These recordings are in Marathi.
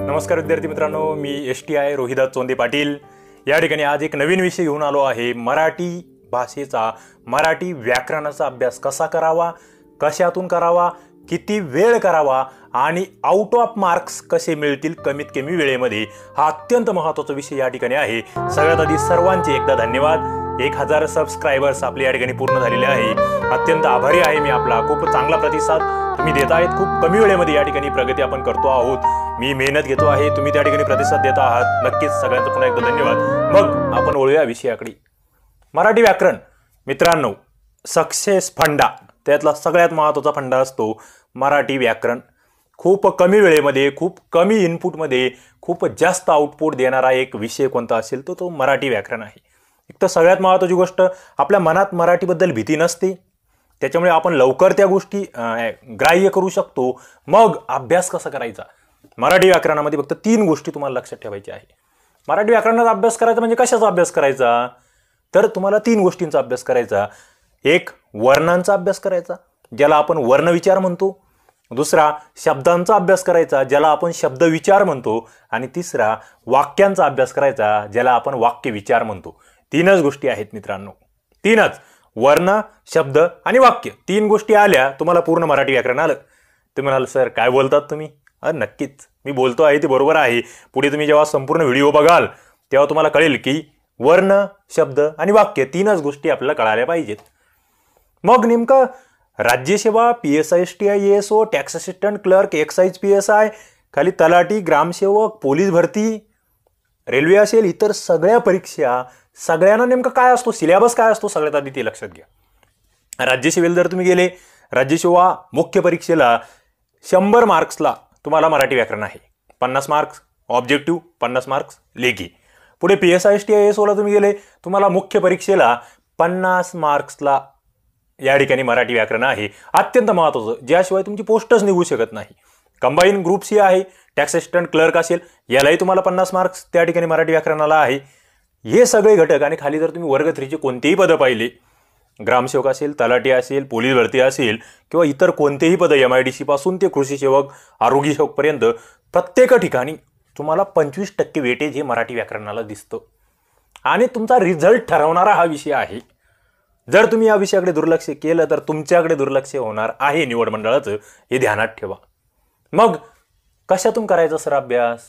नमस्कार विद्यार्थी मित्रांनो मी S T I Rohidas Chonde Patil या ठिकाणी आज एक नवीन विषय घेऊन आलो आहे मराठी भाषेचा मराठी व्याकरणाचा अभ्यास कसा करावा कशातून करावा किती वेळ करावा आणि आउट ऑफ मार्क्स कसे मिळतील कमीत कमी वेळेमध्ये हा अत्यंत महत्त्वाचा विषय या ठिकाणी आहे सगळ्यात आधी सर्वांचे एकदा धन्यवाद एक हजार सबस्क्रायबर्स आपले या ठिकाणी पूर्ण झालेले आहे अत्यंत आभारी आहे मी आपला खूप चांगला प्रतिसाद तुम्ही देत आहेत खूप कमी वेळेमध्ये या ठिकाणी प्रगती आपण करतो आहोत मी मेहनत घेतो आहे तुम्ही त्या ठिकाणी प्रतिसाद देत आहात नक्कीच सगळ्यांचं पुन्हा एकदा धन्यवाद मग आपण ओळूया विषयाकडे मराठी व्याकरण मित्रांनो सक्सेस फंडा त्यातला सगळ्यात महत्त्वाचा फंडा असतो मराठी व्याकरण खूप कमी वेळेमध्ये खूप कमी इनपुटमध्ये खूप जास्त आउटपुट देणारा एक विषय कोणता असेल तर तो मराठी व्याकरण आहे एक तर सगळ्यात महत्त्वाची गोष्ट आपल्या मनात मराठीबद्दल भीती नसते त्याच्यामुळे आपण लवकर त्या गोष्टी ग्राह्य करू शकतो मग अभ्यास कसा करायचा मराठी व्याकरणामध्ये फक्त तीन गोष्टी तुम्हाला लक्षात ठेवायच्या आहे मराठी व्याकरणाचा अभ्यास करायचा म्हणजे कशाचा अभ्यास करायचा तर तुम्हाला तीन गोष्टींचा अभ्यास करायचा एक वर्णांचा अभ्यास करायचा ज्याला आपण वर्णविचार म्हणतो दुसरा शब्दांचा अभ्यास करायचा ज्याला आपण शब्द विचार म्हणतो आणि तिसरा वाक्यांचा अभ्यास करायचा ज्याला आपण वाक्य विचार म्हणतो तीनच गोष्टी आहेत मित्रांनो तीनच वर्ण शब्द आणि वाक्य तीन गोष्टी आल्या तुम्हाला पूर्ण मराठी व्याकरण आलं ते म्हणाल सर काय बोलतात तुम्ही अरे नक्कीच मी बोलतो आहे ती बरोबर आहे पुढे तुम्ही जेव्हा संपूर्ण व्हिडिओ बघाल तेव्हा तुम्हाला कळेल की वर्ण शब्द आणि वाक्य तीनच गोष्टी आपल्याला कळाल्या पाहिजेत मग नेमकं राज्यसेवा P S I S T I S O tax assistant clerk excise P S I खाली तलाठी ग्रामसेवक पोलीस भरती रेल्वे असेल इतर सगळ्या परीक्षा सगळ्यांना नेमकं काय असतो सिलेबस काय असतो सगळ्यात आधी ते लक्षात घ्या राज्यसेवेला जर तुम्ही गेले राज्यसेवा मुख्य परीक्षेला शंभर मार्क्सला तुम्हाला मराठी व्याकरण आहे पन्नास मार्क्स ऑब्जेक्टिव्ह पन्नास मार्क्स लेखी पुढे P S I S T I S ओला तुम्ही गेले तुम्हाला मुख्य परीक्षेला पन्नास मार्क्सला या ठिकाणी मराठी व्याकरण आहे अत्यंत महत्त्वाचं ज्याशिवाय तुमची पोस्टच निघू शकत नाही कंबाईन ग्रुप सी आहे टॅक्स असिस्टंट क्लर्क असेल यालाही तुम्हाला पन्नास मार्क्स त्या ठिकाणी मराठी व्याकरणाला आहे हे सगळे घटक आणि खाली जर तुम्ही वर्ग थ्रीचे कोणतेही पदं पाहिले ग्रामसेवक असेल तलाठी असेल पोलीस भरती असेल किंवा इतर कोणतेही पद एम आय डी सीपासून ते कृषी सेवक आरोग्य सेवकपर्यंत प्रत्येक ठिकाणी तुम्हाला पंचवीस टक्के वेटेज हे मराठी व्याकरणाला दिसतं आणि तुमचा रिझल्ट ठरवणारा हा विषय आहे जर तुम्ही या विषयाकडे दुर्लक्ष केलं तर तुमच्याकडे दुर्लक्ष होणार आहे निवड मंडळाचं हे ध्यानात ठेवा मग कशातून करायचा सर अभ्यास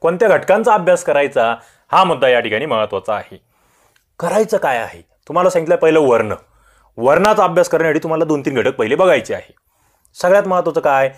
कोणत्या घटकांचा अभ्यास करायचा हा मुद्दा या ठिकाणी महत्त्वाचा आहे करायचं काय आहे तुम्हाला सांगितलं पहिलं वर्ण वर्णाचा अभ्यास करण्यासाठी तुम्हाला दोन तीन घटक पहिले बघायचे आहे सगळ्यात महत्त्वाचं काय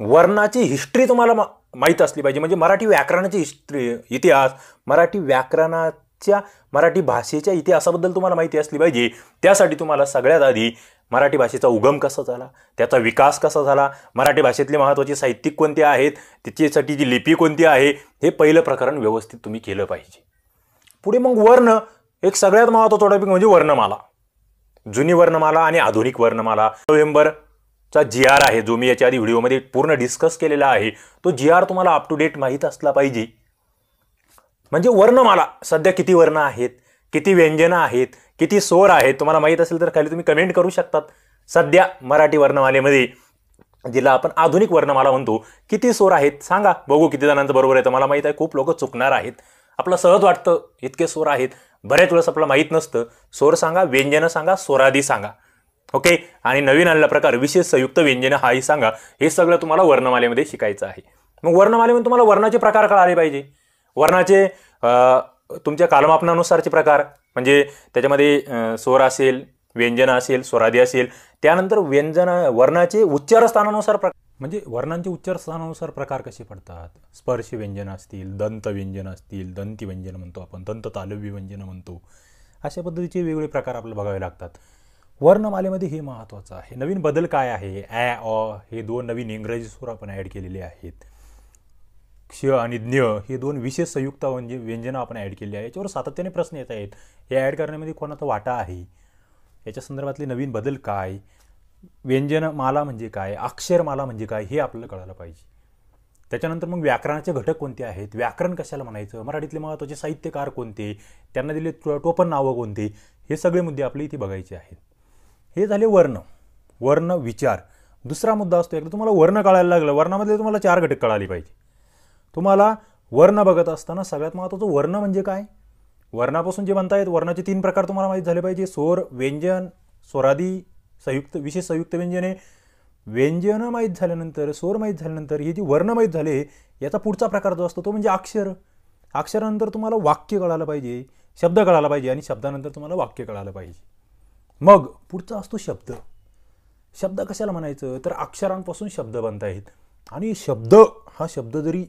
वर्णाची हिस्ट्री तुम्हाला मा माहीत असली पाहिजे म्हणजे मराठी व्याकरणाची हिस्ट्री इतिहास मराठी व्याकरणाच्या मराठी भाषेच्या इतिहासाबद्दल तुम्हाला माहिती असली पाहिजे त्यासाठी तुम्हाला सगळ्यात आधी मराठी भाषेचा उगम कसा झाला त्याचा विकास कसा झाला मराठी भाषेतले महत्त्वाचे साहित्यिक कोणते आहेत त्याच्यासाठी जी लिपी कोणती आहे हे पहिलं प्रकरण व्यवस्थित तुम्ही केलं पाहिजे पुढे मग वर्ण एक सगळ्यात महत्त्वाचा टॉपिक म्हणजे वर्णमाला जुनी वर्णमाला आणि आधुनिक वर्णमाला नोव्हेंबरचा जी आर आहे जो मी याच्या आधी व्हिडिओमध्ये पूर्ण डिस्कस केलेला आहे तो जी आर तुम्हाला अप टू डेट माहीत असला पाहिजे म्हणजे वर्णमाला सध्या किती वर्ण आहेत किती व्यंजनं आहेत किती स्वर आहेत तुम्हाला माहीत असेल तर खाली तुम्ही कमेंट करू शकतात सध्या मराठी वर्णमालेमध्ये जिला आपण आधुनिक वर्णमाला म्हणतो किती स्वर आहेत सांगा बघू किती जणांचं बरोबर आहे तर मला माहीत आहे खूप लोक चुकणार आहेत आपलं सहज वाटतं इतके स्वर आहेत बऱ्याच वेळेस आपल्याला माहीत नसतं स्वर सांगा व्यंजनं सांगा स्वरादी सांगा ओके आणि नवीन आलेला प्रकार विशेष संयुक्त व्यंजनं हाही सांगा हे सगळं तुम्हाला वर्णमालेमध्ये शिकायचं आहे मग वर्णमालेमध्ये तुम्हाला वर्णाचे प्रकार कळाले पाहिजे वर्णाचे तुमच्या कालमापनानुसारचे प्रकार म्हणजे त्याच्यामध्ये स्वर असेल व्यंजनं असेल स्वरादी असेल त्यानंतर व्यंजन वर्णाचे उच्चारस्थानानुसार प्रकार म्हणजे वर्णांचे उच्चार स्थानानुसार प्रकार कसे पडतात स्पर्श व्यंजन असतील दंत व्यंजन असतील दंती व्यंजन म्हणतो आपण दंत तालव्य व्यंजनं म्हणतो अशा पद्धतीचे वेगवेगळे प्रकार आपल्याला बघावे लागतात वर्णमालेमध्ये हे महत्त्वाचं आहे नवीन बदल काय आहे ॲ अ हे दोन नवीन इंग्रजी स्वर आपण ॲड केलेले आहेत क्ष आणि ज्ञ हे दोन विशेष संयुक्त म्हणजे व्यंजनं आपण ॲड केली आहे याच्यावर सातत्याने प्रश्न येत आहेत हे ॲड करण्यामध्ये कोणाचा वाटा आहे याच्या संदर्भातले नवीन बदल काय व्यंजनमाला म्हणजे काय अक्षरमाला म्हणजे काय हे आपल्याला कळायला पाहिजे त्याच्यानंतर मग व्याकरणाचे घटक कोणते आहेत व्याकरण कशाला म्हणायचं मराठीतले महत्त्वाचे साहित्यकार कोणते त्यांना दिले टोपण नावं कोणते हे सगळे मुद्दे आपले इथे बघायचे आहेत हे झाले वर्ण वर्ण विचार दुसरा मुद्दा असतो एकदा तुम्हाला वर्ण कळायला लागलं वर्णामध्ये तुम्हाला चार घटक कळाले पाहिजे तुम्हाला वर्ण बघत असताना सगळ्यात महत्त्वाचं वर्ण म्हणजे काय वर्णापासून जे म्हणतायत वर्णाचे तीन प्रकार तुम्हाला माहीत झाले पाहिजे स्वर व्यंजन स्वरादी संयुक्त विशेष संयुक्त व्यंजने व्यंजन माहीत झाल्यानंतर स्वर माहीत झाल्यानंतर हे जे वर्ण झाले याचा पुढचा प्रकार जो असतो तो म्हणजे अक्षर अक्षरानंतर तुम्हाला वाक्य कळालं पाहिजे शब्द कळाला पाहिजे आणि शब्दानंतर तुम्हाला वाक्य कळालं पाहिजे मग पुढचा असतो शब्द शब्द कशाला म्हणायचं तर अक्षरांपासून शब्द बनतायत आणि शब्द हा शब्द जरी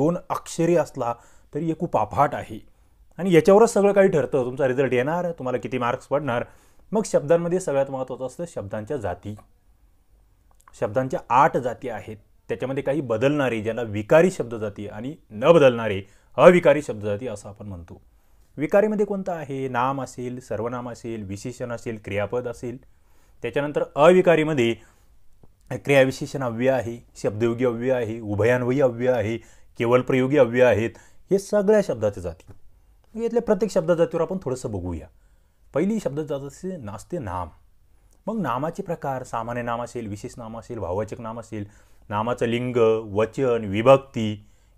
दोन अक्षरी असला तरी हे खूप आहे आणि याच्यावरच सगळं काही ठरतं तुमचा रिझल्ट येणार तुम्हाला किती मार्क्स पडणार मग शब्दांमध्ये सगळ्यात महत्त्वाचं असतं शब्दांच्या जाती शब्दांच्या आठ जाती आहेत त्याच्यामध्ये काही बदलणारे ज्याला विकारी शब्द जाती आणि न बदलणारे अविकारी शब्द जाती असं आपण म्हणतो विकारीमध्ये कोणतं आहे नाम असेल सर्वनाम असेल विशेषण असेल क्रियापद असेल त्याच्यानंतर अविकारीमध्ये क्रियाविशेषण अव्यय आहे शब्दयोगी अव्यय आहे उभयान्वयी अव्यय आहे केवळ प्रयोगी अव्यय आहेत हे सगळ्या शब्दाच्या जाती यातल्या प्रत्येक शब्द जातीवर आपण थोडंसं बघूया पहिली शब्द जात असते नास्ते नाम मग नामाचे प्रकार सामान्य नाम असेल विशेष नाम असेल भाववाचक नाम असेल नामाचं लिंग वचन विभक्ती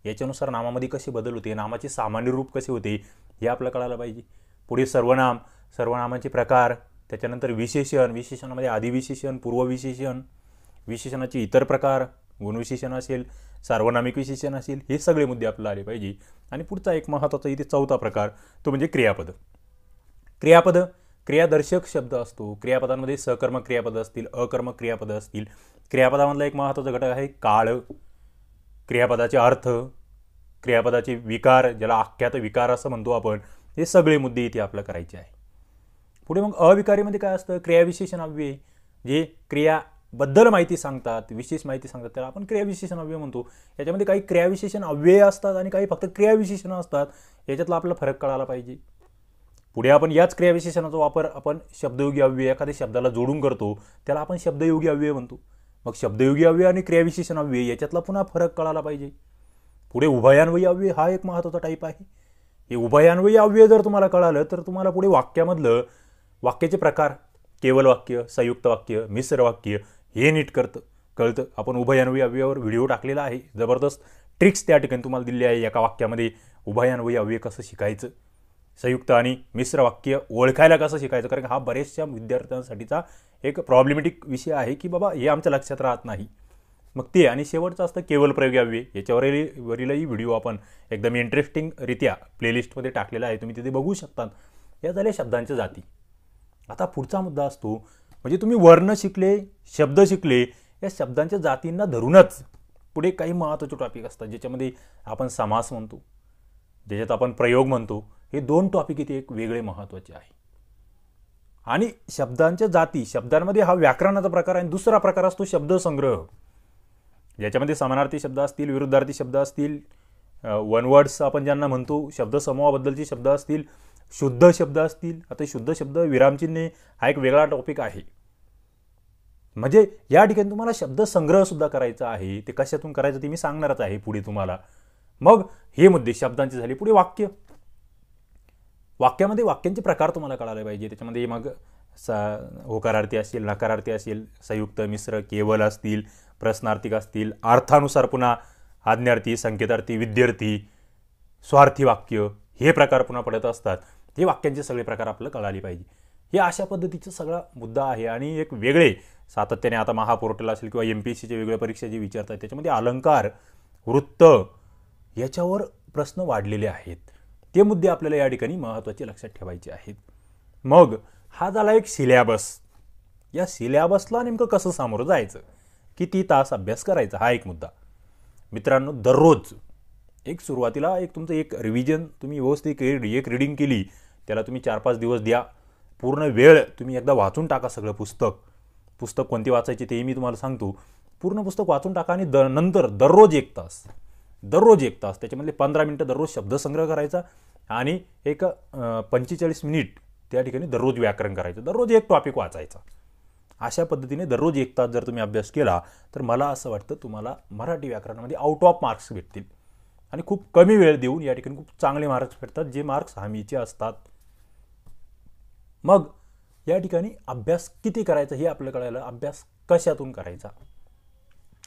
याच्यानुसार नामामध्ये कसे बदल होते नामाचे सामान्य रूप कसे होते हे आपल्याला कळायला पाहिजे पुढे सर्वनाम सर्वनामाचे प्रकार त्याच्यानंतर विशेषण विशेषणामध्ये आदिविशेषण पूर्वविशेषण विशेषणाचे इतर प्रकार गुणविशेषण असेल सार्वनामिक विशेषण असेल हे सगळे मुद्दे आपल्याला आले पाहिजे आणि पुढचा एक महत्त्वाचा इथे चौथा प्रकार तो म्हणजे क्रियापद क्रियापद क्रियादर्शक शब्द असतो क्रियापदांमध्ये सकर्मक क्रियापद असतील अकर्मक क्रियापद असतील क्रियापदामधला एक महत्त्वाचा घटक आहे काळ क्रियापदाचे अर्थ क्रियापदाचे विकार ज्याला आख्यात विकार असं म्हणतो आपण हे सगळे मुद्दे इथे आपल्याला करायचे आहे पुढे मग अविकारीमध्ये काय असतं क्रियाविशेषण अव्यय जे क्रियाबद्दल माहिती सांगतात विशेष माहिती सांगतात त्याला आपण क्रियाविशेषण अव्यय म्हणतो याच्यामध्ये काही क्रियाविशेषण अव्यय असतात आणि काही फक्त क्रियाविशेषणं असतात याच्यातला आपला फरक कळायला पाहिजे पुढे आपण याच क्रियाविशेषणाचा वापर आपण शब्दयोगी अव्यय एखाद्या शब्दाला जोडून करतो त्याला आपण शब्दयोगी अव्यय म्हणतो मग शब्दयोगी अव्यय आणि क्रियाविशेषण अव्यय याच्यातला पुन्हा फरक कळाला पाहिजे पुढे उभयान्वयी अव्यय हा एक महत्त्वाचा टाईप आहे हे उभयान्वयी अव्यय जर तुम्हाला कळालं तर तुम्हाला पुढे वाक्यामधलं वाक्याचे प्रकार केवल वाक्य संयुक्त वाक्य मिश्र वाक्य हे नीट करतं कळतं आपण उभयान्वयी अव्ययावर व्हिडिओ टाकलेला आहे जबरदस्त ट्रिक्स त्या ठिकाणी तुम्हाला दिली आहे एका वाक्यामध्ये उभयान्वयी अव्यय कसं शिकायचं संयुक्त आणि मिश्र वाक्य ओळखायला कसं शिकायचं कारण हा बरेचशा विद्यार्थ्यांसाठीचा एक प्रॉब्लेमॅटिक विषय आहे की बाबा हे आमच्या लक्षात राहत नाही मग ते आणि शेवटचं असतं केवळ प्रयोग यावे याच्यावरील वरीलही व्हिडिओ आपण एकदम इंटरेस्टिंगरित्या प्लेलिस्टमध्ये टाकलेला आहे तुम्ही तिथे बघू शकता या झाल्या शब्दांच्या जाती आता पुढचा मुद्दा असतो म्हणजे तुम्ही वर्ण शिकले शब्द शिकले या शब्दांच्या जातींना धरूनच पुढे काही महत्त्वाचे टॉपिक असतात ज्याच्यामध्ये आपण समास म्हणतो ज्याच्यात आपण प्रयोग म्हणतो हे दोन टॉपिक इथे एक वेगळे महत्त्वाचे आहे आणि शब्दांच्या जाती शब्दांमध्ये हा व्याकरणाचा प्रकार आणि दुसरा प्रकार असतो शब्दसंग्रह ज्याच्यामध्ये समानार्थी शब्द असतील विरुद्धार्थी शब्द असतील वन वर्ड्स आपण ज्यांना म्हणतो शब्दसमूहाबद्दलचे शब्द असतील शुद्ध शब्द असतील आता शुद्ध शब्द विरामचिन्हे हा एक वेगळा टॉपिक आहे म्हणजे या ठिकाणी तुम्हाला शब्दसंग्रहसुद्धा करायचा आहे ते कशातून करायचं ते मी सांगणारच आहे पुढे तुम्हाला मग हे मुद्दे शब्दांची झाली पुढे वाक्य वाक्यामध्ये वाक्यांचे प्रकार तुम्हाला कळाले पाहिजे त्याच्यामध्ये मग स होकारार्थी असेल नकारार्थी असेल संयुक्त मिश्र केवल असतील प्रश्नार्थिक असतील अर्थानुसार पुन्हा आज्ञार्थी संकेतार्थी विद्यार्थी स्वार्थी वाक्य हे प्रकार पुन्हा पडत असतात हे वाक्यांचे सगळे प्रकार आपल्याला कळाले पाहिजे हे अशा पद्धतीचा सगळा मुद्दा आहे आणि एक वेगळे सातत्याने आता महापोर्टल असेल किंवा एम पी एस सीचे वेगळ्या परीक्षा जे विचारतात त्याच्यामध्ये अलंकार वृत्त याच्यावर प्रश्न वाढलेले आहेत ते मुद्दे आपल्याला या ठिकाणी महत्त्वाचे लक्षात ठेवायचे आहेत मग हा झाला एक सिलॅबस या सिलॅबसला नेमकं कसं सामोरं जायचं किती तास अभ्यास करायचा हा एक मुद्दा मित्रांनो दररोज एक सुरुवातीला एक तुमचं एक रिव्हिजन तुम्ही व्यवस्थित एक रिडिंग केली त्याला तुम्ही चार पाच दिवस द्या पूर्ण वेळ तुम्ही एकदा वाचून टाका सगळं पुस्तक पुस्तक कोणती वाचायचे तेही मी तुम्हाला सांगतो पूर्ण पुस्तक वाचून टाका आणि द नंतर दररोज एक तास दररोज एक तास त्याच्यामधले पंधरा मिनटं दररोज शब्दसंग्रह करायचा आणि एक पंचेचाळीस मिनिट त्या ठिकाणी दररोज व्याकरण करायचं दररोज एक टॉपिक वाचायचा अशा पद्धतीने दररोज एक तास जर तुम्ही अभ्यास केला तर मला असं वाटतं तुम्हाला मराठी व्याकरणामध्ये आउट ऑफ मार्क्स भेटतील आणि खूप कमी वेळ देऊन या ठिकाणी खूप चांगले मार्क्स भेटतात जे मार्क्स हमीचे असतात मग या ठिकाणी अभ्यास किती करायचा हे आपल्याला कळायला अभ्यास कशातून करायचा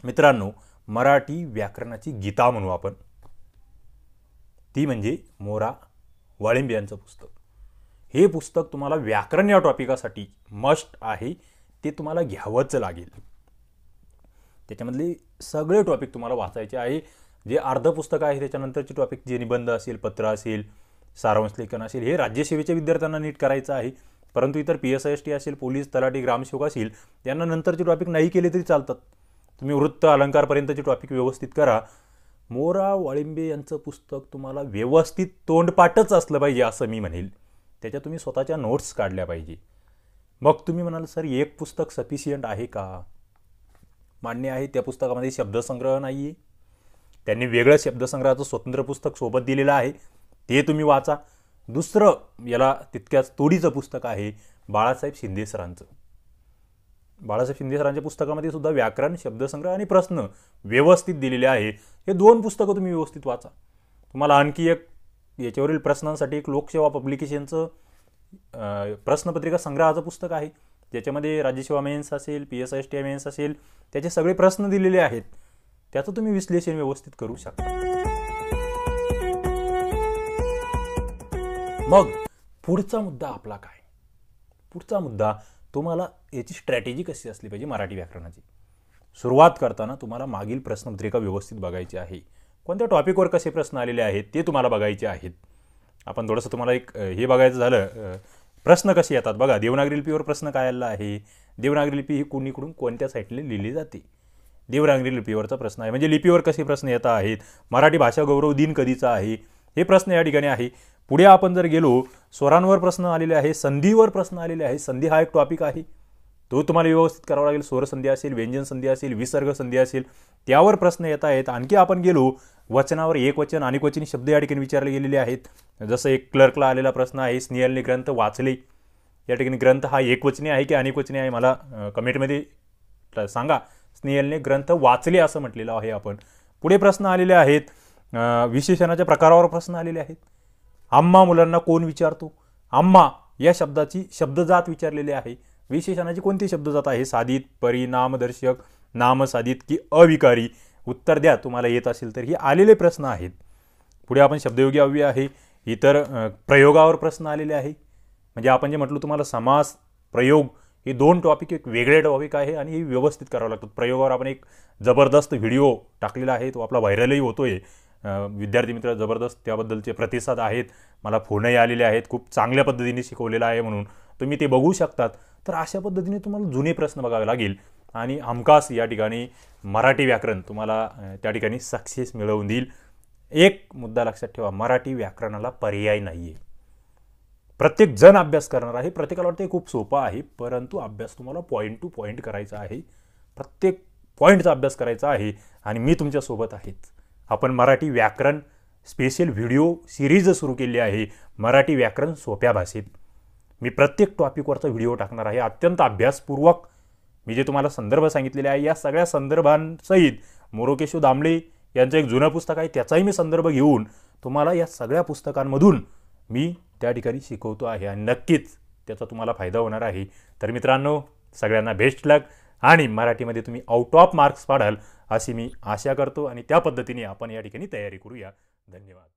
मित्रांनो मराठी व्याकरणाची गीता म्हणू आपण ती म्हणजे मोरा वाळिंब यांचं पुस्तक हे पुस्तक तुम्हाला व्याकरण या टॉपिकासाठी मस्ट आहे ते तुम्हाला घ्यावंच लागेल त्याच्यामधले सगळे टॉपिक तुम्हाला वाचायचे आहे जे अर्ध पुस्तक आहे त्याच्यानंतरचे टॉपिक जे निबंध असेल पत्र असेल सारांश लेखन असेल हे राज्यसेवेच्या विद्यार्थ्यांना नीट करायचं आहे परंतु इतर P S I S T असेल पोलीस तलाठी ग्रामसेवक असेल त्यांना नंतरचे टॉपिक नाही केले तरी चालतात तुम्ही वृत्त अलंकारपर्यंतचे टॉपिक व्यवस्थित करा मोरा वाळिंबे यांचं पुस्तक तुम्हाला व्यवस्थित तोंडपाटच असलं पाहिजे असं मी म्हणेल त्याच्या तुम्ही स्वतःच्या नोट्स काढल्या पाहिजे मग तुम्ही म्हणाल सर एक पुस्तक सफिशियंट आहे का मान्य आहे त्या पुस्तकामध्ये शब्दसंग्रह नाही आहे त्यांनी वेगळं शब्दसंग्रहाचं स्वतंत्र पुस्तक सोबत दिलेलं आहे ते तुम्ही वाचा दुसरं याला तितक्याच तोडीचं पुस्तक आहे बाळासाहेब शिंदे सरांचं बाळासाहेब शिंदे सरांच्या पुस्तकामध्ये सुद्धा व्याकरण शब्दसंग्रह आणि प्रश्न व्यवस्थित दिलेले आहे हे दोन पुस्तकं तुम्ही व्यवस्थित वाचा तुम्हाला आणखी एक याच्यावरील प्रश्नांसाठी एक लोकसेवा पब्लिकेशनचं प्रश्नपत्रिका संग्रहाचं पुस्तक आहे ज्याच्यामध्ये राज्यसेवा मेन्स असेल P S S T mains असेल त्याचे सगळे प्रश्न दिलेले आहेत त्याचं तुम्ही विश्लेषण व्यवस्थित करू शकता मग पुढचा मुद्दा आपला काय पुढचा मुद्दा तुम्हाला याची स्ट्रॅटेजी कशी असली पाहिजे मराठी व्याकरणाची सुरुवात करताना तुम्हाला मागील प्रश्नपत्रिका व्यवस्थित बघायची आहे कोणत्या टॉपिकवर कसे प्रश्न आलेले आहेत ते तुम्हाला बघायचे आहेत आपण थोडंसं तुम्हाला एक हे बघायचं झालं प्रश्न कसे येतात बघा देवनागरी लिपीवर प्रश्न काय आलेला आहे देवनागरी लिपी ही कोणीकडून कोणत्या साईटने लिहिली जाते देवनागरी लिपीवरचा प्रश्न आहे म्हणजे लिपीवर कसे प्रश्न येत आहेत मराठी भाषा गौरव दिन कधीचा आहे हे प्रश्न या ठिकाणी आहे पुढे आपण जर गेलो स्वरांवर प्रश्न आलेले आहे संधीवर प्रश्न आलेले आहे संधी हा एक टॉपिक आहे तो तुम्हाला व्यवस्थित करावा लागेल स्वर संधी असेल व्यंजन संधी असेल विसर्ग संधी असेल त्यावर प्रश्न येत आहेत आणखी आपण गेलो वचनावर एक वचन अनेक वचन शब्द या ठिकाणी विचारले गेलेले आहेत जसं एक क्लर्कला आलेला प्रश्न आहे स्नेहलने ग्रंथ वाचले या ठिकाणी ग्रंथ हा एकवचनी आहे की अनेकवचनी आहे मला कमेंटमध्ये सांगा स्नेहलने ग्रंथ वाचले असं म्हटलेलं आहे आपण पुढे प्रश्न आलेले आहेत विशेषणाच्या प्रकारावर प्रश्न आलेले आहेत आम्हा मुलांना कोण विचारतो आम्हा या शब्दाची शब्दजात विचारलेली आहे विशेषणाची कोणती शब्दजात आहे साधित परिणामदर्शक नामसाधित की अविकारी उत्तर द्या तुम्हाला येत असेल तर हे आलेले प्रश्न आहेत पुढे आपण शब्दयोगी हवी आहे इतर प्रयोगावर प्रश्न आलेले आहे म्हणजे आपण जे म्हटलो तुम्हाला समास प्रयोग हे दोन टॉपिक एक वेगळे टॉपिक आहे आणि हे व्यवस्थित करावं लागतं प्रयोगावर आपण एक जबरदस्त व्हिडिओ टाकलेला आहे तो आपला व्हायरलही होतो आहे विद्यार्थी मित्र जबरदस्त त्याबद्दलचे प्रतिसाद आहेत मला फोनही आलेले आहेत खूप चांगल्या पद्धतीने शिकवलेलं आहे म्हणून तुम्ही ते बघू शकतात तर अशा पद्धतीने तुम्हाला जुने प्रश्न बघावे लागेल आणि हमखास या ठिकाणी मराठी व्याकरण तुम्हाला त्या ठिकाणी सक्सेस मिळवून देईल एक मुद्दा लक्षात ठेवा मराठी व्याकरणाला पर्याय नाही आहे जण अभ्यास करणार आहे प्रत्येकाला वाटतं खूप सोपं आहे परंतु अभ्यास तुम्हाला पॉईंट टू पॉईंट करायचा आहे प्रत्येक पॉईंटचा अभ्यास करायचा आहे आणि मी तुमच्यासोबत आहेच आपण मराठी व्याकरण स्पेशल व्हिडिओ सिरीज सुरू केली आहे मराठी व्याकरण सोप्या भाषेत मी प्रत्येक टॉपिकवरचा व्हिडिओ टाकणार आहे अत्यंत अभ्यासपूर्वक मी जे तुम्हाला संदर्भ सांगितलेले आहे या सगळ्या संदर्भांसहित मोरोकेशू दामले यांचं एक जुनं पुस्तक आहे त्याचाही मी संदर्भ घेऊन तुम्हाला या सगळ्या पुस्तकांमधून मी त्या ठिकाणी शिकवतो आहे आणि नक्कीच त्याचा तुम्हाला फायदा होणार आहे तर मित्रांनो सगळ्यांना बेस्ट लक आणि मराठीमध्ये तुम्ही आउट ऑफ मार्क्स पाडाल अशी मी आशा करतो आणि त्या पद्धतीने आपण या ठिकाणी तयारी करूया धन्यवाद